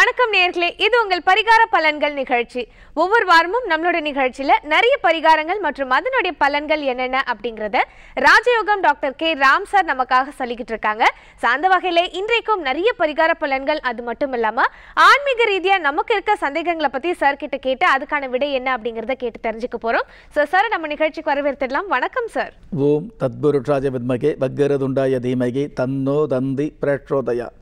வணக்கம் நேர்களே இது உங்கள் பரிகார பலன்கள் நிகழ்ச்சி ஒவ்வொரு வாரமும் நம்மளோட நிகழ்ச்சியில நிறைய பரிகாரங்கள் மற்றும் அதனுடைய பலன்கள் என்னென்ன அப்படிங்கறத ராஜயோகம் டாக்டர் கே ராம் சார் நமக்காக சொல்லிக்கிட்டு இருக்காங்க அந்த வகையில இன்றைக்கும் நிறைய பரிகார பலன்கள் அது மட்டும் இல்லாம ஆன்மீக ரீதியா நமக்கு இருக்க சந்தேகங்களை பத்தி சார் கிட்ட கேட்டு அதுக்கான விடை என்ன அப்படிங்கறத கேட்டு தெரிஞ்சுக்க போறோம் ஸோ சார் நம்ம நிகழ்ச்சிக்கு வரவேற்திடலாம் வணக்கம் சார் ஓம் தத்புருஷாஜ வித்மகே பக்கரதுண்டாய தீமகே தன்னோ தந்தி பிரச்சோதயா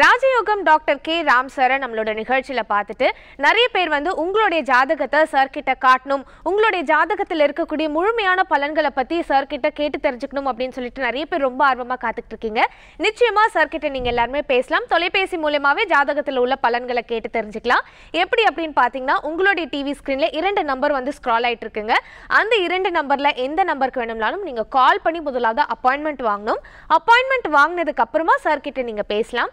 ராஜயோகம் டாக்டர் கே ராம் சாரை நம்மளோட நிகழ்ச்சியில் பார்த்துட்டு நிறைய பேர் வந்து உங்களுடைய ஜாதகத்தை சார்கிட்ட காட்டணும் உங்களுடைய ஜாதகத்தில் இருக்கக்கூடிய முழுமையான பலன்களை பற்றி சார்கிட்ட கேட்டு தெரிஞ்சுக்கணும் அப்படின்னு சொல்லிட்டு நிறைய பேர் ரொம்ப ஆர்வமாக காத்துக்கிட்டு இருக்கீங்க நிச்சயமாக சார்கிட்ட நீங்கள் எல்லாருமே பேசலாம் தொலைபேசி மூலயமாவே ஜாதகத்தில் உள்ள பலன்களை கேட்டு தெரிஞ்சுக்கலாம் எப்படி அப்படின்னு பார்த்தீங்கன்னா உங்களுடைய டிவி ஸ்க்ரீனில் இரண்டு நம்பர் வந்து ஸ்க்ரால் ஆகிட்டு இருக்குங்க அந்த இரண்டு நம்பரில் எந்த நம்பருக்கு வேணும்னாலும் நீங்கள் கால் பண்ணி முதலாவது அப்பாயின்மெண்ட் வாங்கணும் அப்பாயின்மெண்ட் வாங்கினதுக்கு அப்புறமா சார்கிட்ட நீங்கள் பேசலாம்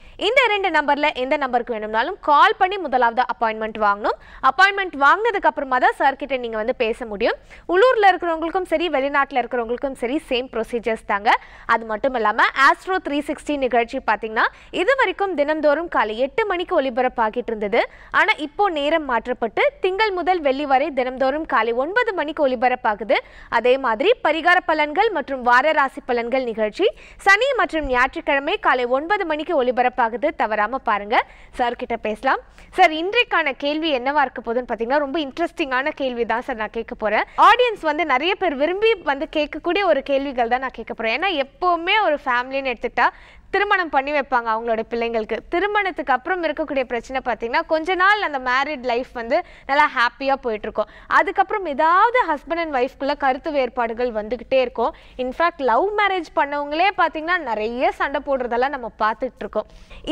இந்த ரெண்டு நம்பரில் எந்த நம்பருக்கு வேணும்னாலும் கால் பண்ணி முதலாவது அப்பாயின்மெண்ட் வாங்கணும் அப்பாயின்மெண்ட் வாங்கினதுக்கு அப்புறமா தான் சார்கிட்ட நீங்கள் வந்து பேச முடியும் உள்ளூரில் இருக்கிறவங்களுக்கும் சரி வெளிநாட்டில் இருக்கிறவங்களுக்கும் சரி சேம் ப்ரொசீஜர்ஸ் தாங்க அது மட்டும் இல்லாமல் ஆஸ்ட்ரோ த்ரீ சிக்ஸ்டி நிகழ்ச்சி பார்த்தீங்கன்னா இது வரைக்கும் தினந்தோறும் காலை எட்டு மணிக்கு ஒலிபரப்பாகிட்டு இருந்தது ஆனா இப்போ நேரம் மாற்றப்பட்டு திங்கள் முதல் வெள்ளி வரை தினந்தோறும் காலை ஒன்பது மணிக்கு ஒலிபரப்பாகுது அதே மாதிரி பரிகார பலன்கள் மற்றும் வார ராசி பலன்கள் நிகழ்ச்சி சனி மற்றும் ஞாயிற்றுக்கிழமை காலை ஒன்பது மணிக்கு ஒலிபரப்பாக ஆகுது தவறாமல் பாருங்கள் கிட்ட பேசலாம் சார் இன்றைக்கான கேள்வி என்னவா இருக்க போதுன்னு பார்த்தீங்கன்னா ரொம்ப இன்ட்ரெஸ்டிங்கான கேள்வி தான் சார் நான் கேட்க போகிறேன் ஆடியன்ஸ் வந்து நிறைய பேர் விரும்பி வந்து கேட்கக்கூடிய ஒரு கேள்விகள் தான் நான் கேட்க போகிறேன் ஏன்னா எப்போவுமே ஒரு ஃபேமிலின்னு எடுத்துக்கிட்டா திருமணம் பண்ணி வைப்பாங்க அவங்களோட பிள்ளைங்களுக்கு திருமணத்துக்கு அப்புறம் இருக்கக்கூடிய பிரச்சனை பார்த்தீங்கன்னா கொஞ்ச நாள் அந்த மேரிட் லைஃப் வந்து நல்லா ஹாப்பியாக போயிட்டுருக்கும் அதுக்கப்புறம் ஏதாவது ஹஸ்பண்ட் அண்ட் ஒய்ஃப்குள்ளே கருத்து வேறுபாடுகள் வந்துக்கிட்டே இருக்கும் இன்ஃபேக்ட் லவ் மேரேஜ் பண்ணவங்களே பார்த்தீங்கன்னா நிறைய சண்டை போடுறதெல்லாம் நம்ம பார்த்துட்டு இருக்கோம்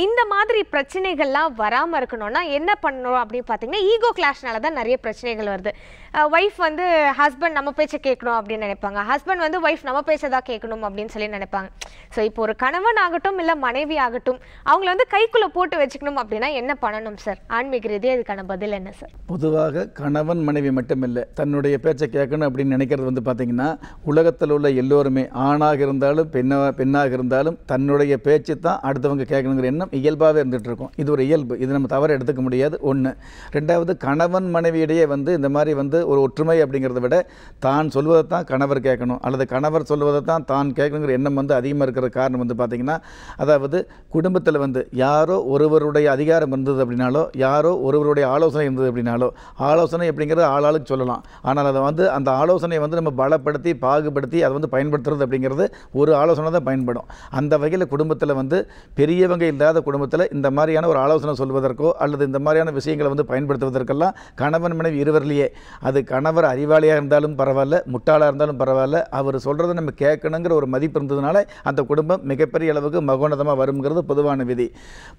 இந்த மாதிரி பிரச்சனைகள்லாம் வராமல் இருக்கணும்னா என்ன பண்ணணும் அப்படின்னு பார்த்தீங்கன்னா ஈகோ கிளாஷ்னால தான் நிறைய பிரச்சனைகள் வருது ஒய்ஃப் வந்து ஹஸ்பண்ட் நம்ம பேச்சை கேட்கணும் அப்படின்னு நினைப்பாங்க ஹஸ்பண்ட் வந்து ஒய்ஃப் நம்ம பேச்சை தான் கேட்கணும் அப்படின்னு சொல்லி நினைப்பாங்க ஸோ இப்போ ஒரு கணவன் ஆகட்டும் ஆகட்டும் இல்லை மனைவி ஆகட்டும் அவங்கள வந்து கைக்குள்ளே போட்டு வச்சுக்கணும் அப்படின்னா என்ன பண்ணணும் சார் ஆன்மீக ரீதியாக இதுக்கான பதில் என்ன சார் பொதுவாக கணவன் மனைவி மட்டும் இல்லை தன்னுடைய பேச்சை கேட்கணும் அப்படின்னு நினைக்கிறது வந்து பார்த்தீங்கன்னா உலகத்தில் உள்ள எல்லோருமே ஆணாக இருந்தாலும் பெண்ணாக பெண்ணாக இருந்தாலும் தன்னுடைய பேச்சு தான் அடுத்தவங்க கேட்கணுங்கிற எண்ணம் இயல்பாகவே இருந்துட்டு இருக்கும் இது ஒரு இயல்பு இது நம்ம தவறு எடுத்துக்க முடியாது ஒன்று ரெண்டாவது கணவன் மனைவியிடையே வந்து இந்த மாதிரி வந்து ஒரு ஒற்றுமை அப்படிங்கிறத விட தான் சொல்வதை தான் கணவர் கேட்கணும் அல்லது கணவர் சொல்வதை தான் தான் கேட்கணுங்கிற எண்ணம் வந்து அதிகமாக இருக்கிற காரணம் வந்து பார்த்திங்கன்னா அதாவது குடும்பத்தில் வந்து யாரோ ஒருவருடைய அதிகாரம் இருந்தது அப்படின்னாலோ யாரோ ஒருவருடைய ஆலோசனை இருந்தது அப்படின்னாலோ ஆலோசனை அப்படிங்கிறது ஆளாளுக்கு சொல்லலாம் ஆனால் அதை வந்து அந்த ஆலோசனையை வந்து நம்ம பலப்படுத்தி பாகுபடுத்தி அதை வந்து பயன்படுத்துறது அப்படிங்கிறது ஒரு ஆலோசனை தான் பயன்படும் அந்த வகையில் குடும்பத்தில் வந்து பெரியவங்க இல்லாத குடும்பத்தில் இந்த மாதிரியான ஒரு ஆலோசனை சொல்வதற்கோ அல்லது இந்த மாதிரியான விஷயங்களை வந்து பயன்படுத்துவதற்கெல்லாம் கணவன் மனைவி இருவர்லையே அது கணவர் அறிவாளியாக இருந்தாலும் பரவாயில்ல முட்டாளாக இருந்தாலும் பரவாயில்ல அவர் சொல்கிறத நம்ம கேட்கணுங்கிற ஒரு மதிப்பு இருந்ததுனால அந்த குடும்பம் மிகப்பெரிய அளவுக்கு மகோனதமாக வருங்கிறது பொதுவான விதி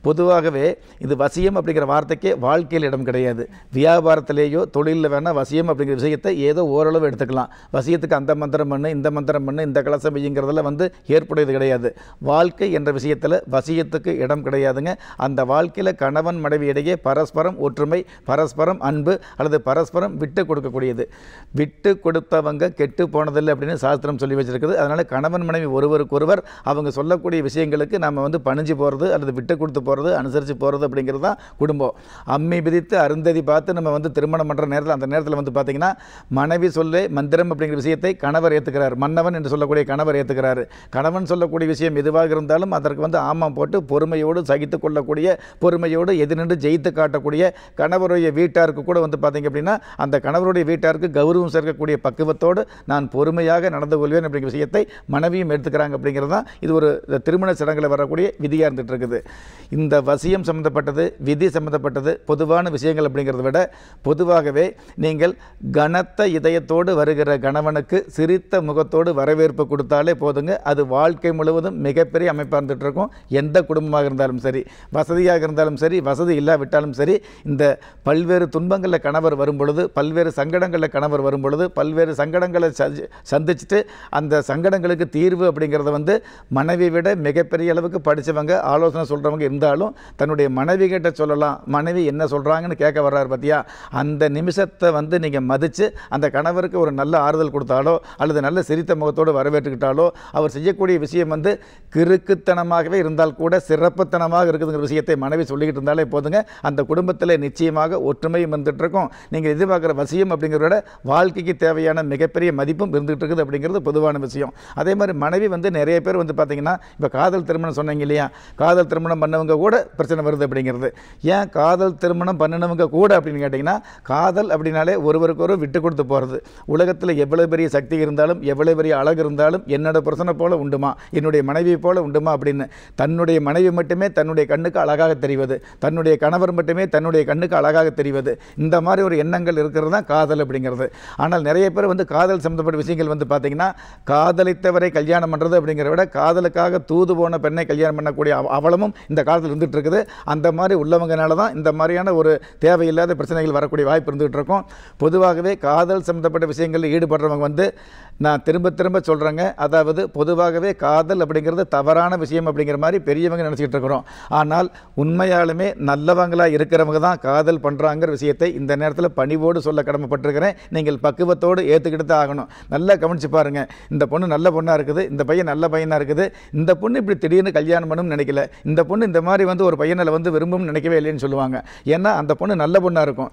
பொதுவாகவே இது வசியம் அப்படிங்கிற வார்த்தைக்கே வாழ்க்கையில் இடம் கிடையாது வியாபாரத்திலேயோ தொழிலில் வேணால் வசியம் அப்படிங்கிற விஷயத்தை ஏதோ ஓரளவு எடுத்துக்கலாம் வசியத்துக்கு அந்த மந்திரம் பண்ணு இந்த மந்திரம் பண்ணு இந்த கலசம் வையுங்கிறதுல வந்து ஏற்புடையது கிடையாது வாழ்க்கை என்ற விஷயத்தில் வசியத்துக்கு இடம் கிடையாதுங்க அந்த வாழ்க்கையில் கணவன் மனைவி இடையே பரஸ்பரம் ஒற்றுமை பரஸ்பரம் அன்பு அல்லது பரஸ்பரம் விட்டு கொடுக்கக்கூடியது விட்டு கொடுத்தவங்க கெட்டு போனதில்லை அப்படின்னு சாஸ்திரம் சொல்லி வச்சிருக்குது அதனால் கணவன் மனைவி ஒருவருக்கொருவர் அவங்க சொல்லக்கூடிய விஷயங்கள் விஷயங்களுக்கு நம்ம வந்து பணிஞ்சு போகிறது அல்லது விட்டு கொடுத்து போகிறது அனுசரித்து போகிறது அப்படிங்கிறது தான் குடும்பம் அம்மி விதித்து அருந்ததி பார்த்து நம்ம வந்து திருமணம் பண்ணுற நேரத்தில் அந்த நேரத்தில் வந்து பார்த்திங்கன்னா மனைவி சொல்லே மந்திரம் அப்படிங்கிற விஷயத்தை கணவர் ஏற்றுக்கிறார் மன்னவன் என்று சொல்லக்கூடிய கணவர் ஏற்றுக்கிறாரு கணவன் சொல்லக்கூடிய விஷயம் எதுவாக இருந்தாலும் அதற்கு வந்து ஆமாம் போட்டு பொறுமையோடு சகித்து கொள்ளக்கூடிய பொறுமையோடு எதிர்நின்று ஜெயித்து காட்டக்கூடிய கணவருடைய வீட்டாருக்கு கூட வந்து பார்த்திங்க அப்படின்னா அந்த கணவருடைய வீட்டாருக்கு கௌரவம் சேர்க்கக்கூடிய பக்குவத்தோடு நான் பொறுமையாக நடந்து கொள்வேன் அப்படிங்கிற விஷயத்தை மனைவியும் எடுத்துக்கிறாங்க அப்படிங்கிறது தான் இது ஒரு திருமண சடங்கில் வரக்கூடிய விதியாக இருந்துகிட்டு இருக்குது இந்த வசியம் சம்மந்தப்பட்டது விதி சம்மந்தப்பட்டது பொதுவான விஷயங்கள் அப்படிங்கிறத விட பொதுவாகவே நீங்கள் கனத்த இதயத்தோடு வருகிற கணவனுக்கு சிரித்த முகத்தோடு வரவேற்பு கொடுத்தாலே போதுங்க அது வாழ்க்கை முழுவதும் மிகப்பெரிய அமைப்பாக இருந்துகிட்டு இருக்கும் எந்த குடும்பமாக இருந்தாலும் சரி வசதியாக இருந்தாலும் சரி வசதி இல்லாவிட்டாலும் சரி இந்த பல்வேறு துன்பங்களில் கணவர் வரும் பொழுது பல்வேறு சங்கடங்களில் கணவர் வரும் பொழுது பல்வேறு சங்கடங்களை சந்திச்சுட்டு அந்த சங்கடங்களுக்கு தீர்வு அப்படிங்கிறத வந்து மனைவி விட மிக பெரிய அளவுக்கு படித்தவங்க ஆலோசனை சொல்கிறவங்க இருந்தாலும் தன்னுடைய மனைவி கிட்ட சொல்லலாம் மனைவி என்ன சொல்கிறாங்கன்னு கேட்க வர்றாரு பார்த்தியா அந்த நிமிஷத்தை வந்து நீங்கள் மதித்து அந்த கணவருக்கு ஒரு நல்ல ஆறுதல் கொடுத்தாலோ அல்லது நல்ல சிரித்த முகத்தோடு வரவேற்றுக்கிட்டாலோ அவர் செய்யக்கூடிய விஷயம் வந்து கிறுக்குத்தனமாகவே இருந்தால் கூட சிறப்புத்தனமாக இருக்குதுங்கிற விஷயத்தை மனைவி சொல்லிக்கிட்டு இருந்தாலே போதுங்க அந்த குடும்பத்தில் நிச்சயமாக ஒற்றுமையும் இருந்துகிட்டு இருக்கும் நீங்கள் எதிர்பார்க்குற வசியம் அப்படிங்கிறத விட வாழ்க்கைக்கு தேவையான மிகப்பெரிய மதிப்பும் இருந்துகிட்டு இருக்குது அப்படிங்கிறது பொதுவான விஷயம் அதே மாதிரி மனைவி வந்து நிறைய பேர் வந்து பார்த்திங்கன்னா இப்போ காதல் காதல் திருமணம் சொன்னீங்க இல்லையா காதல் திருமணம் பண்ணவங்க கூட பிரச்சனை வருது அப்படிங்கிறது ஏன் காதல் திருமணம் பண்ணினவங்க கூட அப்படின்னு கேட்டிங்கன்னா காதல் அப்படின்னாலே ஒருவருக்கொரு விட்டு கொடுத்து போகிறது உலகத்தில் எவ்வளோ பெரிய சக்தி இருந்தாலும் எவ்வளோ பெரிய அழகு இருந்தாலும் என்னோடய புருஷனை போல் உண்டுமா என்னுடைய மனைவி போல் உண்டுமா அப்படின்னு தன்னுடைய மனைவி மட்டுமே தன்னுடைய கண்ணுக்கு அழகாக தெரிவது தன்னுடைய கணவர் மட்டுமே தன்னுடைய கண்ணுக்கு அழகாக தெரிவது இந்த மாதிரி ஒரு எண்ணங்கள் இருக்கிறது தான் காதல் அப்படிங்கிறது ஆனால் நிறைய பேர் வந்து காதல் சம்மந்தப்பட்ட விஷயங்கள் வந்து பார்த்திங்கன்னா காதலித்தவரை கல்யாணம் பண்ணுறது அப்படிங்கிறத விட காதலுக்காக தூது போன போன பெண்ணை கல்யாணம் பண்ணக்கூடிய அவலமும் இந்த காலத்தில் இருந்துகிட்டு இருக்குது அந்த மாதிரி உள்ளவங்கனால தான் இந்த மாதிரியான ஒரு தேவையில்லாத பிரச்சனைகள் வரக்கூடிய வாய்ப்பு இருந்துகிட்டு இருக்கும் பொதுவாகவே காதல் சம்மந்தப்பட்ட விஷயங்களில் ஈடுபடுறவங்க வந்து நான் திரும்ப திரும்ப சொல்கிறேங்க அதாவது பொதுவாகவே காதல் அப்படிங்கிறது தவறான விஷயம் அப்படிங்கிற மாதிரி பெரியவங்க நினச்சிக்கிட்டு இருக்கிறோம் ஆனால் உண்மையாலுமே நல்லவங்களாக இருக்கிறவங்க தான் காதல் பண்ணுறாங்கிற விஷயத்தை இந்த நேரத்தில் பணிவோடு சொல்ல கடமைப்பட்டிருக்கிறேன் நீங்கள் பக்குவத்தோடு ஏற்றுக்கிட்டு தான் ஆகணும் நல்லா கவனித்து பாருங்கள் இந்த பொண்ணு நல்ல பொண்ணாக இருக்குது இந்த பையன் நல்ல பையனாக இருக்குது இந்த பொண்ணு இப்படி திடீர்னு கல்யாணம் பண்ணணும்னு நினைக்கல இந்த பொண்ணு இந்த மாதிரி வந்து ஒரு பையனை வந்து விரும்பும்னு நினைக்கவே இல்லைன்னு சொல்லுவாங்க ஏன்னா அந்த பொண்ணு நல்ல பொண்ணாக இருக்கும்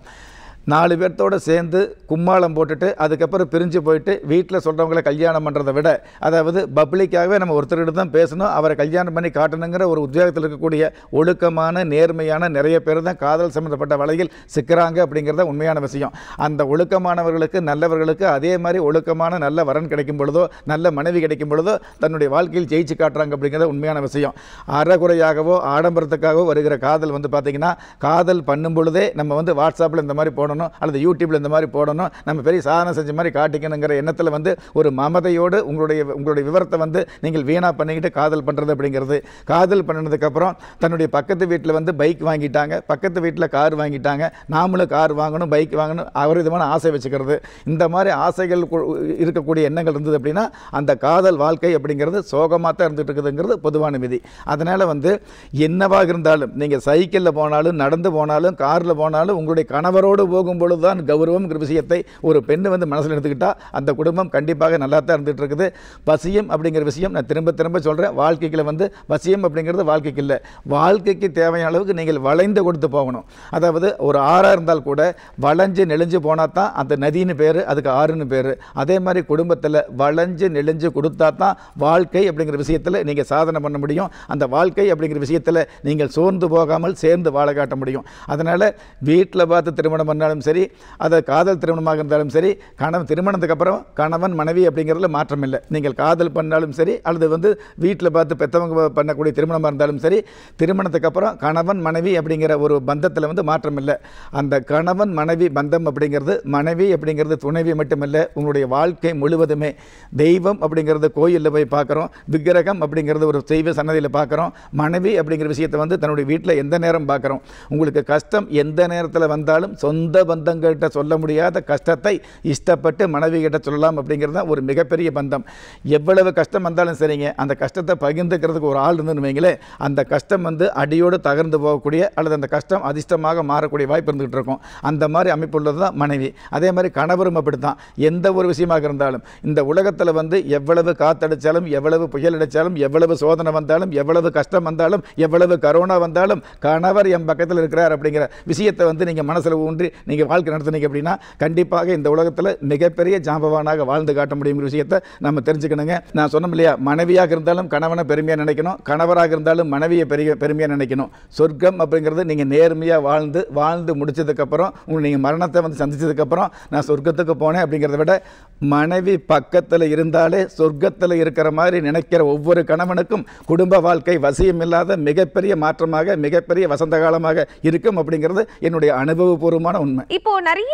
நாலு பேர்த்தோடு சேர்ந்து கும்மாளம் போட்டுட்டு அதுக்கப்புறம் பிரிஞ்சு போயிட்டு வீட்டில் சொல்கிறவங்கள கல்யாணம் பண்ணுறதை விட அதாவது பப்ளிக்காகவே நம்ம ஒருத்தர்கிட்ட தான் பேசணும் அவரை கல்யாணம் பண்ணி காட்டணுங்கிற ஒரு உத்தியோகத்தில் இருக்கக்கூடிய ஒழுக்கமான நேர்மையான நிறைய பேர் தான் காதல் சம்மந்தப்பட்ட வலையில் சிக்கிறாங்க அப்படிங்கிறத உண்மையான விஷயம் அந்த ஒழுக்கமானவர்களுக்கு நல்லவர்களுக்கு அதே மாதிரி ஒழுக்கமான நல்ல வரன் கிடைக்கும் பொழுதோ நல்ல மனைவி கிடைக்கும் பொழுதோ தன்னுடைய வாழ்க்கையில் ஜெயிச்சு காட்டுறாங்க அப்படிங்கிறத உண்மையான விஷயம் அறகுறையாகவோ ஆடம்பரத்துக்காகவோ வருகிற காதல் வந்து பார்த்திங்கன்னா காதல் பண்ணும் பொழுதே நம்ம வந்து வாட்ஸ்அப்பில் இந்த மாதிரி போடணும் போடணும் அல்லது யூடியூப்பில் இந்த மாதிரி போடணும் நம்ம பெரிய சாதனை செஞ்ச மாதிரி காட்டிக்கணுங்கிற எண்ணத்தில் வந்து ஒரு மமதையோடு உங்களுடைய உங்களுடைய விவரத்தை வந்து நீங்கள் வீணாக பண்ணிக்கிட்டு காதல் பண்ணுறது அப்படிங்கிறது காதல் பண்ணினதுக்கப்புறம் தன்னுடைய பக்கத்து வீட்டில் வந்து பைக் வாங்கிட்டாங்க பக்கத்து வீட்டில் கார் வாங்கிட்டாங்க நாமளும் கார் வாங்கணும் பைக் வாங்கணும் அவர் விதமான ஆசை வச்சுக்கிறது இந்த மாதிரி ஆசைகள் இருக்கக்கூடிய எண்ணங்கள் இருந்தது அப்படின்னா அந்த காதல் வாழ்க்கை அப்படிங்கிறது சோகமாக தான் இருந்துகிட்டு இருக்குதுங்கிறது பொதுவான விதி அதனால் வந்து என்னவாக இருந்தாலும் நீங்கள் சைக்கிளில் போனாலும் நடந்து போனாலும் காரில் போனாலும் உங்களுடைய கணவரோடு போகும் போகும்பொழுது தான் கௌரவங்கிற விஷயத்தை ஒரு பெண்ணை வந்து மனசில் எடுத்துக்கிட்டால் அந்த குடும்பம் கண்டிப்பாக நல்லா தான் இருந்துகிட்டு இருக்குது பசியம் அப்படிங்கிற விஷயம் நான் திரும்ப திரும்ப சொல்கிறேன் வாழ்க்கைக்குள்ள வந்து பசியம் அப்படிங்கிறது வாழ்க்கைக்கு இல்லை வாழ்க்கைக்கு தேவையான அளவுக்கு நீங்கள் வளைந்து கொடுத்து போகணும் அதாவது ஒரு ஆறாக இருந்தால் கூட வளைஞ்சு நெளிஞ்சு போனால் தான் அந்த நதினு பேர் அதுக்கு ஆறுன்னு பேர் அதே மாதிரி குடும்பத்தில் வளைஞ்சு நெளிஞ்சு கொடுத்தா தான் வாழ்க்கை அப்படிங்கிற விஷயத்தில் நீங்கள் சாதனை பண்ண முடியும் அந்த வாழ்க்கை அப்படிங்கிற விஷயத்தில் நீங்கள் சோர்ந்து போகாமல் சேர்ந்து வாழ காட்ட முடியும் அதனால் வீட்டில் பார்த்து திருமணம் பண்ண இருந்தாலும் சரி அது காதல் திருமணமாக இருந்தாலும் சரி கணவன் திருமணத்துக்கு அப்புறம் கணவன் மனைவி அப்படிங்கிறதுல மாற்றம் இல்லை நீங்கள் காதல் பண்ணாலும் சரி அல்லது வந்து வீட்டில் பார்த்து பெற்றவங்க பண்ணக்கூடிய திருமணமாக இருந்தாலும் சரி திருமணத்துக்கு அப்புறம் கணவன் மனைவி அப்படிங்கிற ஒரு பந்தத்தில் வந்து மாற்றம் இல்லை அந்த கணவன் மனைவி பந்தம் அப்படிங்கிறது மனைவி அப்படிங்கிறது துணைவி மட்டுமில்லை உங்களுடைய வாழ்க்கை முழுவதுமே தெய்வம் அப்படிங்கிறது கோயிலில் போய் பார்க்குறோம் விக்கிரகம் அப்படிங்கிறது ஒரு செய்வ சன்னதியில் பார்க்குறோம் மனைவி அப்படிங்கிற விஷயத்தை வந்து தன்னுடைய வீட்டில் எந்த நேரம் பார்க்குறோம் உங்களுக்கு கஷ்டம் எந்த நேரத்தில் வந்தாலும் சொந்த பந்தங்கள்கிட்ட சொல்ல முடியாத கஷ்டத்தை இஷ்டப்பட்டு மனைவிகிட்ட சொல்லலாம் அப்படிங்கிறது தான் ஒரு மிகப்பெரிய பந்தம் எவ்வளவு கஷ்டம் வந்தாலும் சரிங்க அந்த கஷ்டத்தை பகிர்ந்துக்கிறதுக்கு ஒரு ஆள் இருந்துன்னு அந்த கஷ்டம் வந்து அடியோடு தகர்ந்து போகக்கூடிய அல்லது அந்த கஷ்டம் அதிர்ஷ்டமாக மாறக்கூடிய வாய்ப்பு இருந்துகிட்டு இருக்கும் அந்த மாதிரி அமைப்பு உள்ளது தான் மனைவி அதே மாதிரி கணவரும் அப்படி தான் எந்த ஒரு விஷயமாக இருந்தாலும் இந்த உலகத்தில் வந்து எவ்வளவு காத்தடித்தாலும் எவ்வளவு புயல் அடித்தாலும் எவ்வளவு சோதனை வந்தாலும் எவ்வளவு கஷ்டம் வந்தாலும் எவ்வளவு கரோனா வந்தாலும் கணவர் என் பக்கத்தில் இருக்கிறார் அப்படிங்கிற விஷயத்தை வந்து நீங்கள் மனசில் ஊன்றி நீங்கள் வாழ்க்கை நடத்துனீங்க அப்படின்னா கண்டிப்பாக இந்த உலகத்தில் மிகப்பெரிய ஜாம்பவானாக வாழ்ந்து காட்ட முடியுங்கிற விஷயத்தை நம்ம தெரிஞ்சுக்கணுங்க நான் சொன்னோம் இல்லையா மனைவியாக இருந்தாலும் கணவனை பெருமையாக நினைக்கணும் கணவராக இருந்தாலும் மனைவியை பெரிய பெருமையாக நினைக்கணும் சொர்க்கம் அப்படிங்கிறது நீங்கள் நேர்மையாக வாழ்ந்து வாழ்ந்து முடிச்சதுக்கப்புறம் உங்கள் நீங்கள் மரணத்தை வந்து சந்தித்ததுக்கப்புறம் நான் சொர்க்கத்துக்கு போனேன் அப்படிங்கிறத விட மனைவி பக்கத்தில் இருந்தாலே சொர்க்கத்தில் இருக்கிற மாதிரி நினைக்கிற ஒவ்வொரு கணவனுக்கும் குடும்ப வாழ்க்கை வசியம் இல்லாத மிகப்பெரிய மாற்றமாக மிகப்பெரிய வசந்த காலமாக இருக்கும் அப்படிங்கிறது என்னுடைய அனுபவபூர்வமான உண்மை உண்மை இப்போ நிறைய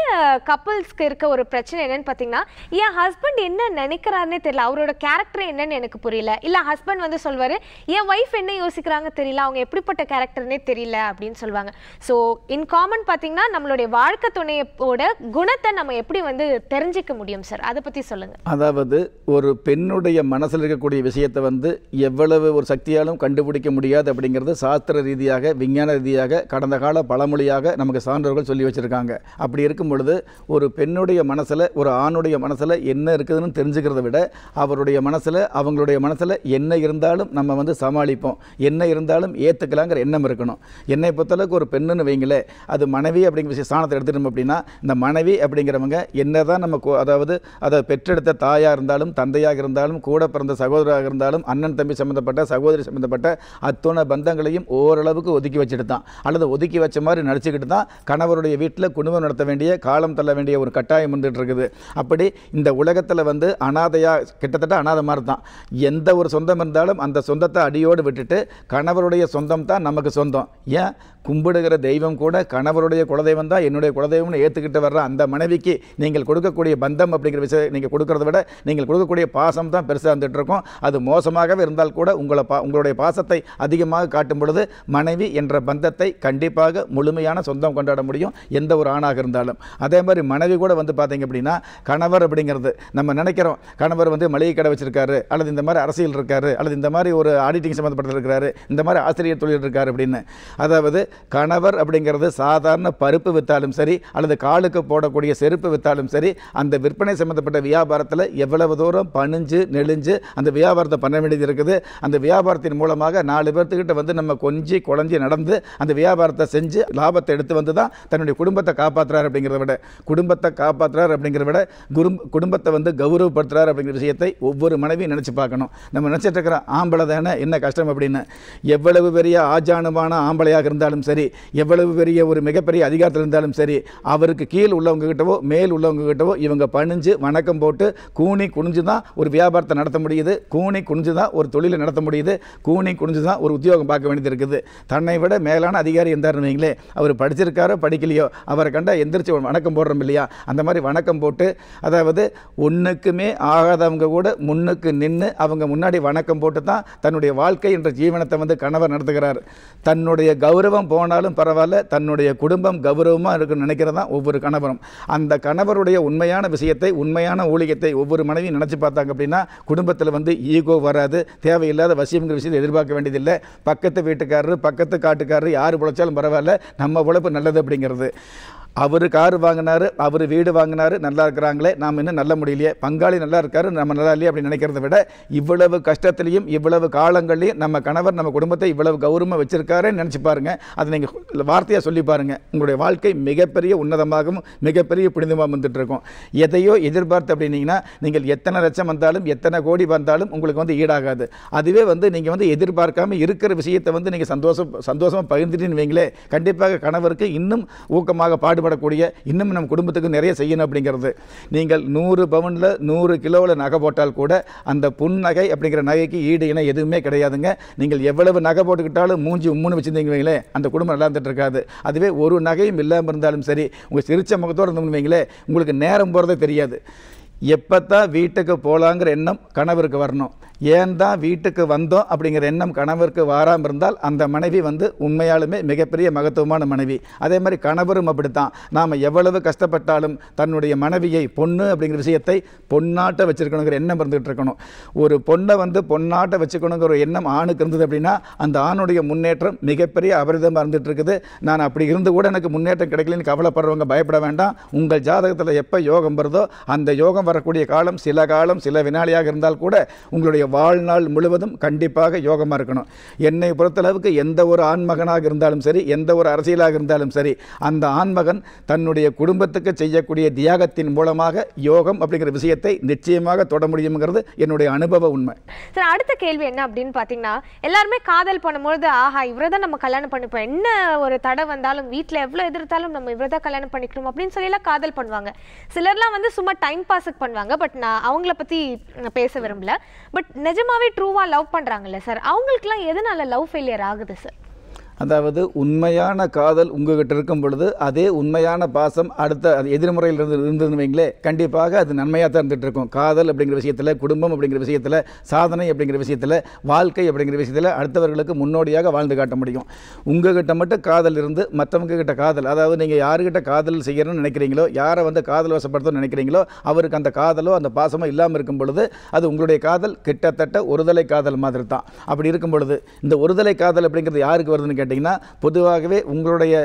கப்பல்ஸ்க்கு இருக்க ஒரு பிரச்சனை என்னன்னு பார்த்தீங்கன்னா என் ஹஸ்பண்ட் என்ன நினைக்கிறாருன்னே தெரியல அவரோட கேரக்டர் என்னன்னு எனக்கு புரியல இல்ல ஹஸ்பண்ட் வந்து சொல்வாரு என் ஒய்ஃப் என்ன யோசிக்கிறாங்க தெரியல அவங்க எப்படிப்பட்ட கேரக்டர்னே தெரியல அப்படின்னு சொல்லுவாங்க ஸோ இன் காமன் பாத்தீங்கன்னா நம்மளுடைய வாழ்க்கை துணையோட குணத்தை நம்ம எப்படி வந்து தெரிஞ்சுக்க முடியும் சார் அதை பற்றி சொல்லுங்க அதாவது ஒரு பெண்ணுடைய மனசில் இருக்கக்கூடிய விஷயத்தை வந்து எவ்வளவு ஒரு சக்தியாலும் கண்டுபிடிக்க முடியாது அப்படிங்கிறது சாஸ்திர ரீதியாக விஞ்ஞான ரீதியாக கடந்த கால பழமொழியாக நமக்கு சான்றோர்கள் சொல்லி வச்சுருக்காங்க அப்படி இருக்கும் பொழுது ஒரு பெண்ணுடைய மனசில் ஒரு ஆணுடைய மனசில் என்ன இருக்குதுன்னு தெரிஞ்சுக்கிறத விட அவருடைய மனசில் அவங்களுடைய மனசில் என்ன இருந்தாலும் நம்ம வந்து சமாளிப்போம் என்ன இருந்தாலும் ஏற்றுக்கலாங்கிற எண்ணம் இருக்கணும் என்னை பொறுத்தளவுக்கு ஒரு பெண்ணுன்னு வைங்களேன் அது மனைவி அப்படிங்கிற விஷயம் ஸ்தானத்தை எடுத்துட்டோம் அப்படின்னா இந்த மனைவி அப்படிங்கிறவங்க என்ன தான் நம்ம அதாவது அதை பெற்றெடுத்த தாயாக இருந்தாலும் தந்தையாக இருந்தாலும் கூட பிறந்த சகோதராக இருந்தாலும் அண்ணன் தம்பி சம்மந்தப்பட்ட சகோதரி சம்மந்தப்பட்ட அத்துணை பந்தங்களையும் ஓரளவுக்கு ஒதுக்கி வச்சுட்டு தான் அல்லது ஒதுக்கி வச்ச மாதிரி நடிச்சுக்கிட்டு தான் கணவருடைய வீட்டில் குடும்பம் நடத்த வேண்டிய காலம் தள்ள வேண்டிய ஒரு கட்டாயம் வந்துட்டு இருக்குது அப்படி இந்த உலகத்தில் வந்து அனாதையாக கிட்டத்தட்ட அனாதை மாதிரி தான் எந்த ஒரு சொந்தம் இருந்தாலும் அந்த சொந்தத்தை அடியோடு விட்டுட்டு கணவருடைய சொந்தம் தான் நமக்கு சொந்தம் ஏன் கும்பிடுகிற தெய்வம் கூட கணவருடைய குலதெய்வம் தான் என்னுடைய குலதெய்வம்னு ஏற்றுக்கிட்டு வர்ற அந்த மனைவிக்கு நீங்கள் கொடுக்கக்கூடிய பந்தம் அப்படிங்கிற விஷயம் நீங்கள் கொடுக்கறத விட நீங்கள் கொடுக்கக்கூடிய பாசம் தான் பெருசாக இருந்துகிட்டு இருக்கோம் அது மோசமாகவே இருந்தால் கூட உங்களை பா உங்களுடைய பாசத்தை அதிகமாக காட்டும் பொழுது மனைவி என்ற பந்தத்தை கண்டிப்பாக முழுமையான சொந்தம் கொண்டாட முடியும் எந்த ஒரு ஆணாக இருந்தாலும் அதே மாதிரி மனைவி கூட வந்து பார்த்தீங்க அப்படின்னா கணவர் அப்படிங்கிறது நம்ம நினைக்கிறோம் கணவர் வந்து மளிகை கடை வச்சிருக்காரு அல்லது இந்த மாதிரி அரசியல் இருக்காரு அல்லது இந்த மாதிரி ஒரு ஆடிட்டிங் சம்மந்தப்பட்டிருக்கிறாரு இந்த மாதிரி ஆசிரியர் தொழில் இருக்காரு அப்படின்னு அதாவது கணவர் அப்படிங்கிறது சாதாரண பருப்பு விற்றாலும் சரி அல்லது காலுக்கு போடக்கூடிய செருப்பு விற்றாலும் சரி அந்த விற்பனை சம்மந்தப்பட்ட வியாபாரத்தில் எவ்வளவு தூரம் பணிஞ்சு நெளிஞ்சு அந்த வியாபாரத்தை பண்ண வேண்டியது இருக்குது அந்த வியாபாரத்தின் மூலமாக நாலு பேர்த்துக்கிட்ட வந்து நம்ம கொஞ்சி குழஞ்சி நடந்து அந்த வியாபாரத்தை செஞ்சு லாபத்தை எடுத்து வந்து தான் தன்னுடைய குடும்பத்தை காப்பாற்றுறாரு அப்படிங்கிறத விட குடும்பத்தை காப்பாற்றுறாரு அப்படிங்கிறத விட குரும் குடும்பத்தை வந்து கௌரவப்படுத்துகிறார் அப்படிங்கிற விஷயத்தை ஒவ்வொரு மனைவியும் நினச்சி பார்க்கணும் நம்ம நினச்சிட்டு இருக்கிற ஆம்பளை தானே என்ன கஷ்டம் அப்படின்னு எவ்வளவு பெரிய ஆஜானுமான ஆம்பளையாக இருந்தாலும் சரி எவ்வளவு பெரிய ஒரு மிகப்பெரிய அதிகாரத்தில் இருந்தாலும் சரி அவருக்கு கீழ் உள்ளவங்ககிட்டவோ மேல் உள்ளவங்ககிட்டவோ இவங்க பணிஞ்சு வணக்கம் போட்டு கூணி குனிஞ்சு தான் ஒரு வியாபாரத்தை நடத்த முடியுது கூணி குனிஞ்சு தான் ஒரு தொழிலை நடத்த முடியுது கூணி குனிஞ்சு தான் ஒரு உத்தியோகம் பார்க்க வேண்டியது இருக்குது தன்னை விட மேலான அதிகாரி இருந்தார்னு வைங்களே அவர் படிச்சிருக்காரோ படிக்கலையோ அவரை கண்டா எந்திரிச்சு வணக்கம் போடுறோம் இல்லையா அந்த மாதிரி வணக்கம் போட்டு அதாவது ஒன்றுக்குமே ஆகாதவங்க கூட முன்னுக்கு நின்று அவங்க முன்னாடி வணக்கம் போட்டு தான் தன்னுடைய வாழ்க்கை என்ற ஜீவனத்தை வந்து கணவர் நடத்துகிறார் தன்னுடைய கௌரவம் போனாலும் பரவாயில்ல தன்னுடைய குடும்பம் கௌரவமாக இருக்குன்னு நினைக்கிறதான் ஒவ்வொரு கணவரும் அந்த கணவருடைய உண்மையான விஷயத்தை உண்மையான ஊழியத்தை ஒவ்வொரு மனைவியும் நினச்சி பார்த்தாங்க அப்படின்னா குடும்பத்தில் வந்து ஈகோ வராது தேவையில்லாத வசியங்கிற விஷயத்தை எதிர்பார்க்க வேண்டியதில்லை பக்கத்து வீட்டுக்காரரு பக்கத்து காட்டுக்காரரு யார் பிழைச்சாலும் பரவாயில்ல நம்ம உழைப்பு நல்லது அப்படிங்கிறது அவர் கார் வாங்கினார் அவர் வீடு வாங்கினார் நல்லா இருக்கிறாங்களே நாம் இன்னும் நல்ல முடியலையே பங்காளி நல்லா இருக்காரு நம்ம நல்லா இல்லையே அப்படின்னு நினைக்கிறத விட இவ்வளவு கஷ்டத்துலேயும் இவ்வளவு காலங்கள்லையும் நம்ம கணவர் நம்ம குடும்பத்தை இவ்வளவு கௌரவமாக வச்சுருக்காருன்னு நினச்சி பாருங்கள் அதை நீங்கள் வார்த்தையாக சொல்லி பாருங்கள் உங்களுடைய வாழ்க்கை மிகப்பெரிய உன்னதமாகவும் மிகப்பெரிய புனிதமாக வந்துட்டுருக்கும் எதையோ எதிர்பார்த்து அப்படின்னீங்கன்னா நீங்கள் எத்தனை லட்சம் வந்தாலும் எத்தனை கோடி வந்தாலும் உங்களுக்கு வந்து ஈடாகாது அதுவே வந்து நீங்கள் வந்து எதிர்பார்க்காமல் இருக்கிற விஷயத்தை வந்து நீங்கள் சந்தோஷம் சந்தோஷமாக பகிர்ந்துட்டீங்கன்னு வைங்களே கண்டிப்பாக கணவருக்கு இன்னும் ஊக்கமாக பாடு பாடுபடக்கூடிய இன்னும் நம்ம குடும்பத்துக்கு நிறைய செய்யணும் அப்படிங்கிறது நீங்கள் நூறு பவுனில் நூறு கிலோவில் நகை போட்டால் கூட அந்த புன்னகை அப்படிங்கிற நகைக்கு ஈடு இணை எதுவுமே கிடையாதுங்க நீங்கள் எவ்வளவு நகை போட்டுக்கிட்டாலும் மூஞ்சி வச்சுருந்தீங்க வச்சுருந்தீங்களே அந்த குடும்பம் நல்லா இருந்துட்டு அதுவே ஒரு நகையும் இல்லாமல் இருந்தாலும் சரி உங்கள் சிரிச்ச முகத்தோடு இருந்தோம்னு வைங்களே உங்களுக்கு நேரம் போகிறதே தெரியாது எப்போ தான் வீட்டுக்கு போகலாங்கிற எண்ணம் கணவருக்கு வரணும் ஏன் தான் வீட்டுக்கு வந்தோம் அப்படிங்கிற எண்ணம் கணவருக்கு வாராமல் இருந்தால் அந்த மனைவி வந்து உண்மையாலுமே மிகப்பெரிய மகத்துவமான மனைவி அதே மாதிரி கணவரும் அப்படித்தான் நாம் எவ்வளவு கஷ்டப்பட்டாலும் தன்னுடைய மனைவியை பொண்ணு அப்படிங்கிற விஷயத்தை பொன்னாட்ட வச்சுருக்கணுங்கிற எண்ணம் இருந்துகிட்டு இருக்கணும் ஒரு பொண்ணை வந்து பொன்னாட்ட வச்சுக்கணுங்கிற ஒரு எண்ணம் ஆணுக்கு இருந்தது அப்படின்னா அந்த ஆணுடைய முன்னேற்றம் மிகப்பெரிய அபரிதமாக இருந்துகிட்டு இருக்குது நான் அப்படி இருந்து கூட எனக்கு முன்னேற்றம் கிடைக்கலன்னு கவலைப்படுறவங்க பயப்பட வேண்டாம் உங்கள் ஜாதகத்தில் எப்போ யோகம் வருதோ அந்த யோகம் வரக்கூடிய காலம் சில காலம் சில வினாளியாக இருந்தால் கூட உங்களுடைய வாழ்நாள் முழுவதும் கண்டிப்பாக யோகமாக இருக்கணும் என்னை பொறுத்தளவுக்கு எந்த ஒரு ஆண்மகனாக இருந்தாலும் சரி எந்த ஒரு அரசியலாக இருந்தாலும் சரி அந்த ஆண்மகன் தன்னுடைய குடும்பத்துக்கு செய்யக்கூடிய தியாகத்தின் மூலமாக யோகம் அப்படிங்கிற விஷயத்தை நிச்சயமாக தொட முடியுங்கிறது என்னுடைய அனுபவ உண்மை சார் அடுத்த கேள்வி என்ன அப்படின்னு பார்த்தீங்கன்னா எல்லாருமே காதல் பண்ணும்பொழுது ஆஹா இவரை தான் நம்ம கல்யாணம் பண்ணிப்போம் என்ன ஒரு தடை வந்தாலும் வீட்டில் எவ்வளோ எதிர்த்தாலும் நம்ம இவரை தான் கல்யாணம் பண்ணிக்கணும் அப்படின்னு சொல்லி எல்லாம் காதல் பண்ணுவாங்க சிலர்லாம் வந்து சும்மா டைம் பாஸுக்கு பண்ணுவாங்க பட் நான் அவங்கள பற்றி பேச விரும்பல பட் நிஜமாவே ட்ரூவா லவ் பண்றாங்கல்ல சார் அவங்களுக்குலாம் எதனால லவ் ஃபெயிலியர் ஆகுது சார் அதாவது உண்மையான காதல் உங்ககிட்ட இருக்கும் பொழுது அதே உண்மையான பாசம் அடுத்த அது எதிர்முறையில் இருந்து இருந்ததுன்னு வைங்களே கண்டிப்பாக அது நன்மையாக தான் இருந்துகிட்டு இருக்கும் காதல் அப்படிங்கிற விஷயத்தில் குடும்பம் அப்படிங்கிற விஷயத்தில் சாதனை அப்படிங்கிற விஷயத்தில் வாழ்க்கை அப்படிங்கிற விஷயத்தில் அடுத்தவர்களுக்கு முன்னோடியாக வாழ்ந்து காட்ட முடியும் உங்ககிட்ட மட்டும் காதல் இருந்து மற்றவங்க கிட்ட காதல் அதாவது நீங்கள் யாருக்கிட்ட காதல் செய்யணும்னு நினைக்கிறீங்களோ யாரை வந்து காதல் வசப்படுத்தணும்னு நினைக்கிறீங்களோ அவருக்கு அந்த காதலோ அந்த பாசமோ இல்லாமல் இருக்கும் பொழுது அது உங்களுடைய காதல் கிட்டத்தட்ட ஒருதலை காதல் மாதிரி தான் அப்படி இருக்கும் பொழுது இந்த ஒருதலை காதல் அப்படிங்கிறது யாருக்கு வருதுன்னு கேட்டிங்கன்னா பொதுவாகவே உங்களுடைய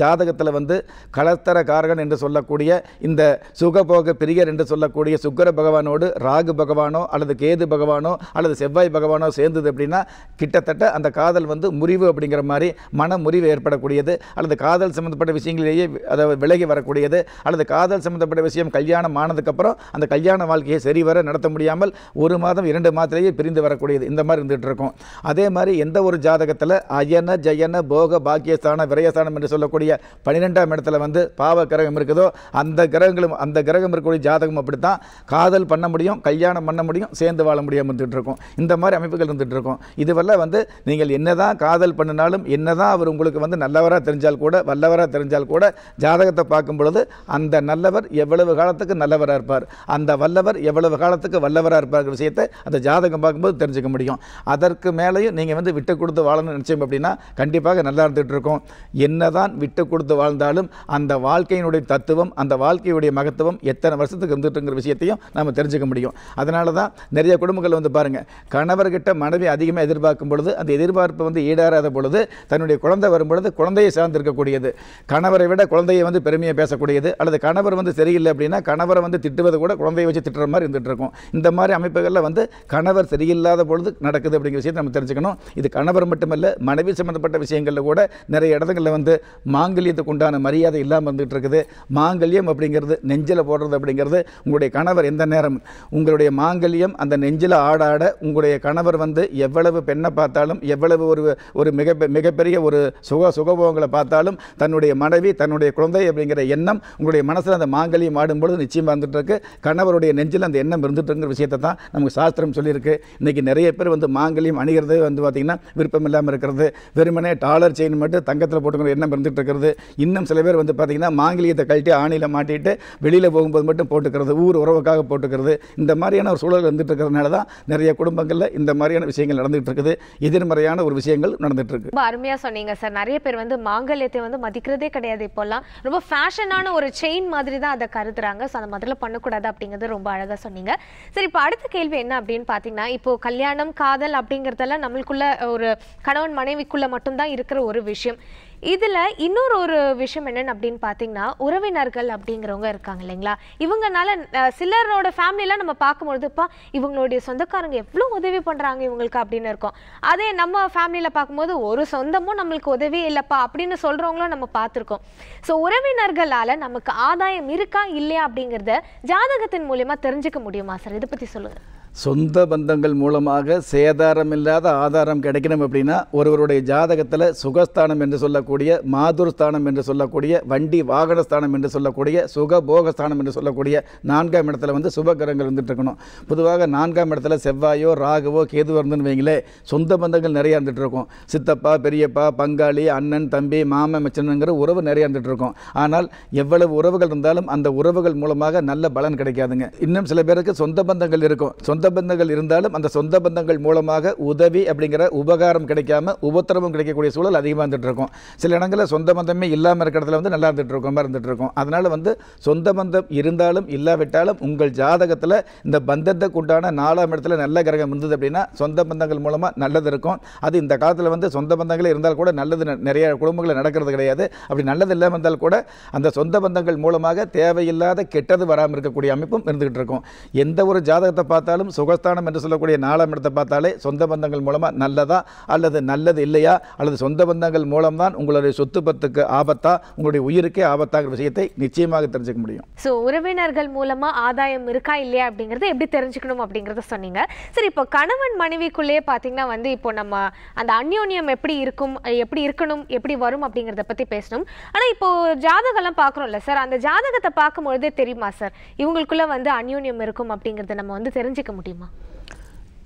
ஜாதகத்தில் வந்து கலத்தர காரகன் என்று சொல்லக்கூடிய இந்த சுகபோக பிரியர் என்று சொல்லக்கூடிய சுக்கர பகவானோடு ராகு பகவானோ அல்லது கேது பகவானோ அல்லது செவ்வாய் பகவானோ சேர்ந்தது அப்படின்னா கிட்டத்தட்ட அந்த காதல் வந்து முறிவு அப்படிங்கிற மாதிரி மன முறிவு ஏற்படக்கூடியது அல்லது காதல் சம்மந்தப்பட்ட விஷயங்களிலேயே அதாவது விலகி வரக்கூடியது அல்லது காதல் சம்மந்தப்பட்ட விஷயம் கல்யாணம் ஆனதுக்கப்புறம் அந்த கல்யாண வாழ்க்கையை சரிவர நடத்த முடியாமல் ஒரு மாதம் இரண்டு மாதத்திலேயே பிரிந்து வரக்கூடியது இந்த மாதிரி இருந்துகிட்டு இருக்கும் அதே மாதிரி எந்த ஒரு ஜாதகத்தில் அயன ஜயன போக பாக்கியஸ்தானம் விரயஸ்தானம் என்று சொல்லக்கூடிய இருக்கக்கூடிய பன்னிரெண்டாம் இடத்துல வந்து பாவ கிரகம் இருக்குதோ அந்த கிரகங்களும் அந்த கிரகம் இருக்கக்கூடிய ஜாதகம் அப்படித்தான் காதல் பண்ண முடியும் கல்யாணம் பண்ண முடியும் சேர்ந்து வாழ முடியாமல் இருந்துகிட்டு இருக்கும் இந்த மாதிரி அமைப்புகள் இருந்துகிட்டு இருக்கும் இதுவெல்லாம் வந்து நீங்கள் என்னதான் காதல் பண்ணினாலும் என்னதான் அவர் உங்களுக்கு வந்து நல்லவராக தெரிஞ்சால் கூட வல்லவராக தெரிஞ்சால் கூட ஜாதகத்தை பார்க்கும் பொழுது அந்த நல்லவர் எவ்வளவு காலத்துக்கு நல்லவராக இருப்பார் அந்த வல்லவர் எவ்வளவு காலத்துக்கு வல்லவராக இருப்பார் விஷயத்தை அந்த ஜாதகம் பார்க்கும்போது தெரிஞ்சுக்க முடியும் அதற்கு மேலேயும் நீங்கள் வந்து விட்டு கொடுத்து வாழணும்னு நினச்சோம் அப்படின்னா கண்டிப்பாக நல்லா இருந்துகிட்டு இருக்கும் என்னதான் விட்டு கொடுத்து வாழ்ந்தாலும் அந்த வாழ்க்கையினுடைய தத்துவம் அந்த வாழ்க்கையுடைய மகத்துவம் எத்தனை வருஷத்துக்கு இருந்துட்டுங்கிற விஷயத்தையும் நம்ம தெரிஞ்சுக்க முடியும் அதனால தான் நிறைய குடும்பங்கள் வந்து பாருங்கள் கணவர்கிட்ட மனைவி அதிகமாக எதிர்பார்க்கும் பொழுது அந்த எதிர்பார்ப்பு வந்து ஈடாராத பொழுது தன்னுடைய குழந்தை வரும் பொழுது குழந்தையை சார்ந்திருக்கக்கூடியது கணவரை விட குழந்தையை வந்து பெருமையாக பேசக்கூடியது அல்லது கணவர் வந்து சரியில்லை அப்படின்னா கணவரை வந்து திட்டுவது கூட குழந்தையை வச்சு திட்டுற மாதிரி இருந்துகிட்டு இருக்கும் இந்த மாதிரி அமைப்புகளில் வந்து கணவர் சரியில்லாத பொழுது நடக்குது அப்படிங்கிற விஷயத்தை நம்ம தெரிஞ்சுக்கணும் இது கணவர் மட்டுமல்ல மனைவி சம்மந்தப்பட்ட விஷயங்களில் கூட நிறைய இடங்களில் வந்து மாங்கல்யத்துக்கு உண்டான மரியாதை இல்லாமல் இருந்துகிட்டு இருக்குது மாங்கல்யம் அப்படிங்கிறது நெஞ்சில் போடுறது அப்படிங்கிறது உங்களுடைய கணவர் எந்த நேரம் உங்களுடைய மாங்கல்யம் அந்த நெஞ்சில் ஆடாட உங்களுடைய கணவர் வந்து எவ்வளவு பெண்ணை பார்த்தாலும் எவ்வளவு ஒரு ஒரு மிக மிகப்பெரிய ஒரு சுக சுகபோகங்களை பார்த்தாலும் தன்னுடைய மனைவி தன்னுடைய குழந்தை அப்படிங்கிற எண்ணம் உங்களுடைய மனசில் அந்த மாங்கல்யம் ஆடும்பொழுது நிச்சயமாக வந்துட்டுருக்கு கணவருடைய நெஞ்சில் அந்த எண்ணம் இருந்துட்டுங்கிற விஷயத்தை தான் நமக்கு சாஸ்திரம் சொல்லியிருக்கு இன்றைக்கி நிறைய பேர் வந்து மாங்கல்யம் அணிகிறது வந்து பார்த்திங்கன்னா விருப்பம் இல்லாமல் இருக்கிறது வெறுமனே டாலர் செயின் மட்டும் தங்கத்தில் போட்டுக்கிற எண்ணம் இருந்துகிட்டு போட்டுக்கிறது இன்னும் சில பேர் வந்து பார்த்திங்கன்னா மாங்கிலியத்தை கழட்டி ஆணியில் மாட்டிட்டு வெளியில் போகும்போது மட்டும் போட்டுக்கிறது ஊர் உறவுக்காக போட்டுக்கிறது இந்த மாதிரியான ஒரு சூழல் வந்துட்டு இருக்கிறதுனால தான் நிறைய குடும்பங்களில் இந்த மாதிரியான விஷயங்கள் நடந்துகிட்டு இருக்குது எதிர்மறையான ஒரு விஷயங்கள் நடந்துகிட்டு இருக்கு ரொம்ப அருமையாக சொன்னீங்க சார் நிறைய பேர் வந்து மாங்கல்யத்தை வந்து மதிக்கிறதே கிடையாது இப்போல்லாம் ரொம்ப ஃபேஷனான ஒரு செயின் மாதிரி தான் அதை கருதுறாங்க ஸோ அந்த மாதிரிலாம் பண்ணக்கூடாது அப்படிங்கிறது ரொம்ப அழகாக சொன்னீங்க சரி இப்போ அடுத்த கேள்வி என்ன அப்படின்னு பார்த்தீங்கன்னா இப்போ கல்யாணம் காதல் அப்படிங்கிறதெல்லாம் நம்மளுக்குள்ள ஒரு கணவன் மனைவிக்குள்ள மட்டும்தான் இருக்கிற ஒரு விஷயம் இதில் இன்னொரு ஒரு விஷயம் என்னென்னு அப்படின்னு பார்த்தீங்கன்னா உறவினர்கள் அப்படிங்கிறவங்க இருக்காங்க இல்லைங்களா இவங்கனால சிலரோட ஃபேமிலியெலாம் நம்ம பார்க்கும்பொழுதுப்பா இவங்களுடைய சொந்தக்காரங்க எவ்வளோ உதவி பண்ணுறாங்க இவங்களுக்கு அப்படின்னு இருக்கும் அதே நம்ம ஃபேமிலியில் பார்க்கும்போது ஒரு சொந்தமும் நம்மளுக்கு உதவி இல்லைப்பா அப்படின்னு சொல்கிறவங்களும் நம்ம பார்த்துருக்கோம் ஸோ உறவினர்களால் நமக்கு ஆதாயம் இருக்கா இல்லையா அப்படிங்கிறத ஜாதகத்தின் மூலியமாக தெரிஞ்சுக்க முடியுமா சார் இதை பற்றி சொல்லுங்கள் சொந்த பந்தங்கள் மூலமாக சேதாரம் இல்லாத ஆதாரம் கிடைக்கணும் அப்படின்னா ஒருவருடைய ஜாதகத்தில் சுகஸ்தானம் என்று சொல்லக்கூடிய மாதுர் ஸ்தானம் என்று சொல்லக்கூடிய வண்டி வாகன ஸ்தானம் என்று சொல்லக்கூடிய சுக போக ஸ்தானம் என்று சொல்லக்கூடிய நான்காம் இடத்துல வந்து சுபகரங்கள் இருந்துகிட்டு இருக்கணும் பொதுவாக நான்காம் இடத்துல செவ்வாயோ ராகுவோ கேது வருதுன்னு வைங்களே சொந்த பந்தங்கள் நிறையா இருந்துகிட்ருக்கும் இருக்கும் சித்தப்பா பெரியப்பா பங்காளி அண்ணன் தம்பி மாமன் மச்சனுங்கிற உறவு நிறையா இருந்துகிட்ருக்கும் இருக்கும் ஆனால் எவ்வளவு உறவுகள் இருந்தாலும் அந்த உறவுகள் மூலமாக நல்ல பலன் கிடைக்காதுங்க இன்னும் சில பேருக்கு சொந்த பந்தங்கள் இருக்கும் சொந்த சொந்த பந்தங்கள் இருந்தாலும் அந்த சொந்த பந்தங்கள் மூலமாக உதவி அப்படிங்கிற உபகாரம் கிடைக்காம உபத்திரமும் கிடைக்கக்கூடிய சூழல் அதிகமாக இருந்துட்டு இருக்கும் சில இடங்களில் சொந்த பந்தமே இல்லாமல் இருக்கிற இடத்துல வந்து நல்லா இருந்துட்டு மாதிரி இருந்துட்டு இருக்கும் அதனால் வந்து சொந்த பந்தம் இருந்தாலும் இல்லாவிட்டாலும் உங்கள் ஜாதகத்தில் இந்த பந்தத்துக்கு உண்டான நாலாம் இடத்துல நல்ல கிரகம் இருந்தது அப்படின்னா சொந்த பந்தங்கள் மூலமாக நல்லது இருக்கும் அது இந்த காலத்தில் வந்து சொந்த பந்தங்களே இருந்தால் கூட நல்லது நிறைய குடும்பங்களில் நடக்கிறது கிடையாது அப்படி நல்லது இல்லாமல் இருந்தால் கூட அந்த சொந்த பந்தங்கள் மூலமாக தேவையில்லாத கெட்டது வராமல் இருக்கக்கூடிய அமைப்பும் இருந்துகிட்டு இருக்கும் எந்த ஒரு ஜாதகத்தை பார்த்தாலும் சுகஸ்தானம் என்று சொல்லக்கூடிய நாளம் இடத்தை பார்த்தாலே சொந்த பந்தங்கள் மூலமாக நல்லதா அல்லது நல்லது இல்லையா அல்லது சொந்த பந்தங்கள் மூலம்தான் உங்களுடைய சொத்து பத்துக்கு ஆபத்தா உங்களுடைய உயிருக்கே ஆபத்தாகிற விஷயத்தை நிச்சயமாக தெரிஞ்சுக்க முடியும் ஸோ உறவினர்கள் மூலமாக ஆதாயம் இருக்கா இல்லையா அப்படிங்கிறத எப்படி தெரிஞ்சுக்கணும் அப்படிங்கிறத சொன்னீங்க சரி இப்போ கணவன் மனைவிக்குள்ளேயே பார்த்தீங்கன்னா வந்து இப்போ நம்ம அந்த அந்யோன்யம் எப்படி இருக்கும் எப்படி இருக்கணும் எப்படி வரும் அப்படிங்கிறத பற்றி பேசணும் ஆனால் இப்போ ஜாதகம்லாம் பார்க்குறோம்ல சார் அந்த ஜாதகத்தை பார்க்கும்பொழுதே தெரியுமா சார் இவங்களுக்குள்ள வந்து அந்யோன்யம் இருக்கும் அப்படிங்கிறத நம்ம வந்து தெரிஞ்சுக்க முடியும் 对吗？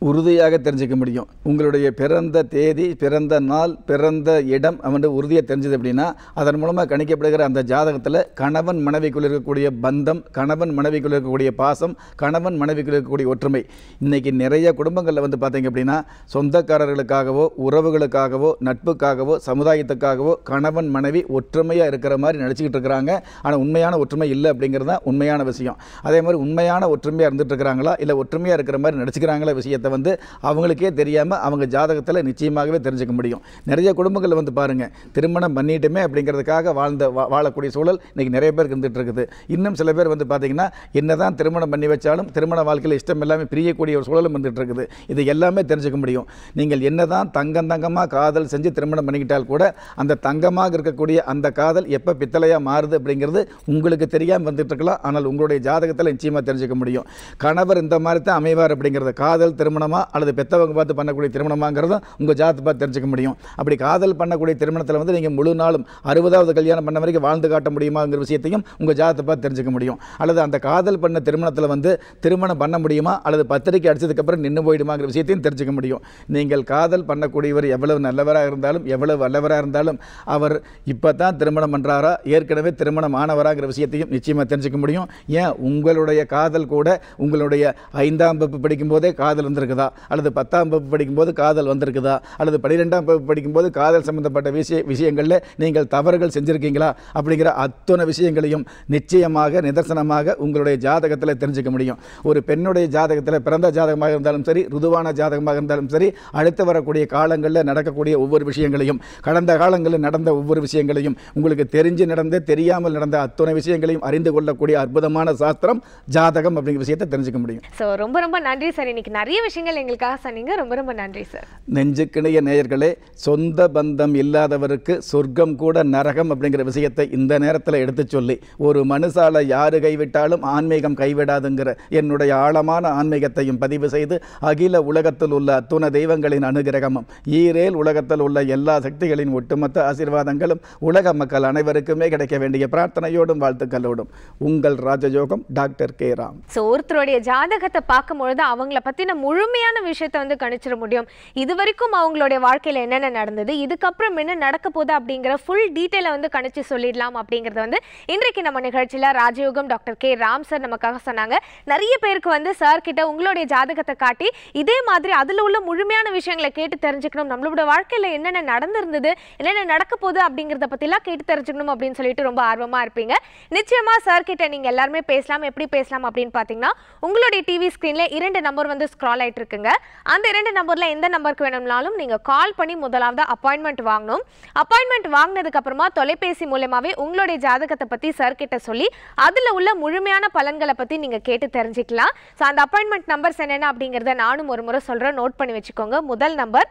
உறுதியாக தெரிஞ்சுக்க முடியும் உங்களுடைய பிறந்த தேதி பிறந்த நாள் பிறந்த இடம் அவன் உறுதியாக தெரிஞ்சது அப்படின்னா அதன் மூலமாக கணிக்கப்படுகிற அந்த ஜாதகத்தில் கணவன் மனைவிக்குள் இருக்கக்கூடிய பந்தம் கணவன் மனைவிக்குள் இருக்கக்கூடிய பாசம் கணவன் மனைவிக்குள் இருக்கக்கூடிய ஒற்றுமை இன்றைக்கி நிறைய குடும்பங்களில் வந்து பார்த்தீங்க அப்படின்னா சொந்தக்காரர்களுக்காகவோ உறவுகளுக்காகவோ நட்புக்காகவோ சமுதாயத்துக்காகவோ கணவன் மனைவி ஒற்றுமையாக இருக்கிற மாதிரி நினச்சிக்கிட்டு இருக்கிறாங்க ஆனால் உண்மையான ஒற்றுமை இல்லை அப்படிங்கிறது தான் உண்மையான விஷயம் அதே மாதிரி உண்மையான ஒற்றுமையாக இருந்துகிட்டு இருக்கிறாங்களா இல்லை ஒற்றுமையாக இருக்கிற மாதிரி நினச்சிக்கிறாங்களா விஷயத்தை விஷயத்தை வந்து அவங்களுக்கே தெரியாமல் அவங்க ஜாதகத்தில் நிச்சயமாகவே தெரிஞ்சுக்க முடியும் நிறைய குடும்பங்கள் வந்து பாருங்கள் திருமணம் பண்ணிட்டுமே அப்படிங்கிறதுக்காக வாழ்ந்த வாழக்கூடிய சூழல் இன்றைக்கி நிறைய பேருக்கு இருந்துகிட்டு இருக்குது இன்னும் சில பேர் வந்து பார்த்திங்கன்னா என்ன தான் திருமணம் பண்ணி வச்சாலும் திருமண வாழ்க்கையில் இஷ்டம் எல்லாமே பிரியக்கூடிய ஒரு சூழலும் வந்துட்டு இருக்குது இது எல்லாமே தெரிஞ்சுக்க முடியும் நீங்கள் என்ன தான் தங்கம் தங்கமாக காதல் செஞ்சு திருமணம் பண்ணிக்கிட்டால் கூட அந்த தங்கமாக இருக்கக்கூடிய அந்த காதல் எப்போ பித்தளையாக மாறுது அப்படிங்கிறது உங்களுக்கு தெரியாமல் வந்துட்டு இருக்கலாம் ஆனால் உங்களுடைய ஜாதகத்தில் நிச்சயமாக தெரிஞ்சுக்க முடியும் கணவர் இந்த மாதிரி தான் அமைவார் அப்படிங்கிறது காதல் திருமணம் திருமணமா அல்லது பெற்றவங்க பார்த்து பண்ணக்கூடிய திருமணமாங்கிறதும் உங்கள் ஜாதத்தை பார்த்து தெரிஞ்சுக்க முடியும் அப்படி காதல் பண்ணக்கூடிய திருமணத்தில் வந்து நீங்கள் முழு நாளும் அறுபதாவது கல்யாணம் பண்ண வரைக்கும் வாழ்ந்து காட்ட முடியுமாங்கிற விஷயத்தையும் உங்கள் ஜாதத்தை பார்த்து தெரிஞ்சுக்க முடியும் அல்லது அந்த காதல் பண்ண திருமணத்தில் வந்து திருமணம் பண்ண முடியுமா அல்லது பத்திரிக்கை அடித்ததுக்கப்புறம் நின்று போயிடுமாங்கிற விஷயத்தையும் தெரிஞ்சுக்க முடியும் நீங்கள் காதல் பண்ணக்கூடியவர் எவ்வளவு நல்லவராக இருந்தாலும் எவ்வளவு வல்லவராக இருந்தாலும் அவர் இப்போ தான் திருமணம் பண்ணுறாரா ஏற்கனவே திருமணம் ஆனவராங்கிற விஷயத்தையும் நிச்சயமாக தெரிஞ்சுக்க முடியும் ஏன் உங்களுடைய காதல் கூட உங்களுடைய ஐந்தாம் வகுப்பு படிக்கும் போதே காதல் வந்துருக்கு வந்திருக்குதா அல்லது பத்தாம் வகுப்பு படிக்கும்போது காதல் வந்திருக்குதா அல்லது பன்னிரெண்டாம் வகுப்பு படிக்கும்போது காதல் சம்மந்தப்பட்ட விஷய விஷயங்களில் நீங்கள் தவறுகள் செஞ்சுருக்கீங்களா அப்படிங்கிற அத்தனை விஷயங்களையும் நிச்சயமாக நிதர்சனமாக உங்களுடைய ஜாதகத்தில் தெரிஞ்சுக்க முடியும் ஒரு பெண்ணுடைய ஜாதகத்தில் பிறந்த ஜாதகமாக இருந்தாலும் சரி ருதுவான ஜாதகமாக இருந்தாலும் சரி அடுத்து வரக்கூடிய காலங்களில் நடக்கக்கூடிய ஒவ்வொரு விஷயங்களையும் கடந்த காலங்களில் நடந்த ஒவ்வொரு விஷயங்களையும் உங்களுக்கு தெரிஞ்சு நடந்த தெரியாமல் நடந்த அத்தனை விஷயங்களையும் அறிந்து கொள்ளக்கூடிய அற்புதமான சாஸ்திரம் ஜாதகம் அப்படிங்கிற விஷயத்தை தெரிஞ்சுக்க முடியும் ஸோ ரொம்ப ரொம்ப நன்றி சார் இன்னைக்கு நிறைய விஷயம் விஷயங்கள் எங்களுக்காக சொன்னீங்க ரொம்ப ரொம்ப நன்றி சார் நெஞ்சுக்கிணைய நேயர்களே சொந்த பந்தம் இல்லாதவருக்கு சொர்க்கம் கூட நரகம் அப்படிங்கிற விஷயத்தை இந்த நேரத்தில் எடுத்து சொல்லி ஒரு மனுஷால யாரு கைவிட்டாலும் ஆன்மீகம் கைவிடாதுங்கிற என்னுடைய ஆழமான ஆன்மீகத்தையும் பதிவு செய்து அகில உலகத்தில் உள்ள அத்துண தெய்வங்களின் அனுகிரகமும் ஈரேல் உலகத்தில் உள்ள எல்லா சக்திகளின் ஒட்டுமொத்த ஆசீர்வாதங்களும் உலக மக்கள் அனைவருக்குமே கிடைக்க வேண்டிய பிரார்த்தனையோடும் வாழ்த்துக்களோடும் உங்கள் ராஜயோகம் டாக்டர் கே ராம் ஒருத்தருடைய ஜாதகத்தை பார்க்கும்பொழுது அவங்கள பத்தின முழு முழுமையான விஷயத்தை வந்து கணிச்சிட முடியும் இது வரைக்கும் அவங்களுடைய வாழ்க்கையில் என்னென்ன நடந்தது இதுக்கப்புறம் என்ன நடக்க போகுது அப்படிங்கிற ஃபுல் டீட்டெயிலை வந்து கணிச்சு சொல்லிடலாம் அப்படிங்கிறது வந்து இன்றைக்கு நம்ம நிகழ்ச்சியில் ராஜயோகம் டாக்டர் கே ராம் சார் நமக்காக சொன்னாங்க நிறைய பேருக்கு வந்து சார் கிட்ட உங்களுடைய ஜாதகத்தை காட்டி இதே மாதிரி அதில் உள்ள முழுமையான விஷயங்களை கேட்டு தெரிஞ்சுக்கணும் நம்மளோட வாழ்க்கையில் என்னென்ன நடந்திருந்தது என்னென்ன நடக்க போகுது அப்படிங்கிறத பற்றிலாம் கேட்டு தெரிஞ்சுக்கணும் அப்படின்னு சொல்லிட்டு ரொம்ப ஆர்வமாக இருப்பீங்க நிச்சயமாக சார் கிட்ட நீங்கள் எல்லாருமே பேசலாம் எப்படி பேசலாம் அப்படின்னு பார்த்தீங்கன்னா உங்களுடைய டிவி ஸ்க்ரீனில் இரண்டு நம்பர் வந்து ஸ்க்ரால் ஆகிட்டு கொடுக்கப்பட்டிருக்குங்க அந்த இரண்டு நம்பரில் எந்த நம்பருக்கு வேணும்னாலும் நீங்கள் கால் பண்ணி முதலாவது அப்பாயின்மெண்ட் வாங்கணும் அப்பாயின்மெண்ட் வாங்கினதுக்கு அப்புறமா தொலைபேசி மூலமாகவே உங்களுடைய ஜாதகத்தை பற்றி சார் கிட்ட சொல்லி அதில் உள்ள முழுமையான பலன்களை பற்றி நீங்கள் கேட்டு தெரிஞ்சுக்கலாம் ஸோ அந்த அப்பாயின்மெண்ட் நம்பர்ஸ் என்னென்ன அப்படிங்கிறத நானும் ஒரு முறை சொல்கிறேன் நோட் பண்ணி வச்சுக்கோங்க முதல் number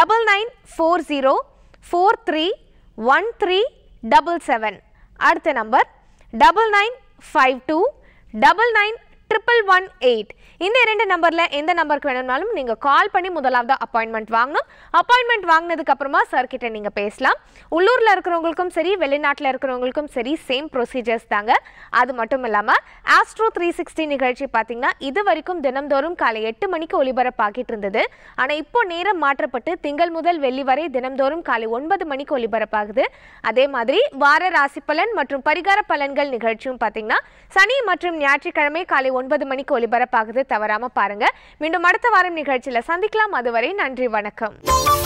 double nine four zero four three one three double seven அடுத்த number double nine five two double nine triple one eight இந்த இரண்டு நம்பரில் எந்த நம்பருக்கு வேணும்னாலும் நீங்கள் கால் பண்ணி முதலாவது அப்பாயின்மெண்ட் வாங்கணும் அப்பாயின்மெண்ட் வாங்கினதுக்கு அப்புறமா சார்கிட்ட நீங்கள் பேசலாம் உள்ளூரில் இருக்கிறவங்களுக்கும் சரி வெளிநாட்டில் இருக்கிறவங்களுக்கும் சரி சேம் ப்ரொசீஜர்ஸ் தாங்க அது மட்டும் இல்லாமல் ஆஸ்ட்ரோ த்ரீ சிக்ஸ்டி நிகழ்ச்சி பார்த்தீங்கன்னா இது வரைக்கும் தினம்தோறும் காலை எட்டு மணிக்கு ஒலிபரப்பாகிட்டு இருந்தது ஆனால் இப்போ நேரம் மாற்றப்பட்டு திங்கள் முதல் வெள்ளி வரை தினம்தோறும் காலை ஒன்பது மணிக்கு ஒலிபரப்பாகுது அதே மாதிரி வார ராசி பலன் மற்றும் பரிகார பலன்கள் நிகழ்ச்சியும் பார்த்தீங்கன்னா சனி மற்றும் ஞாயிற்றுக்கிழமை காலை ஒன்பது மணிக்கு ஒலிபரப்பாகுது தவறாம பாருங்க மீண்டும் அடுத்த வாரம் நிகழ்ச்சியில் சந்திக்கலாம் அதுவரை நன்றி வணக்கம்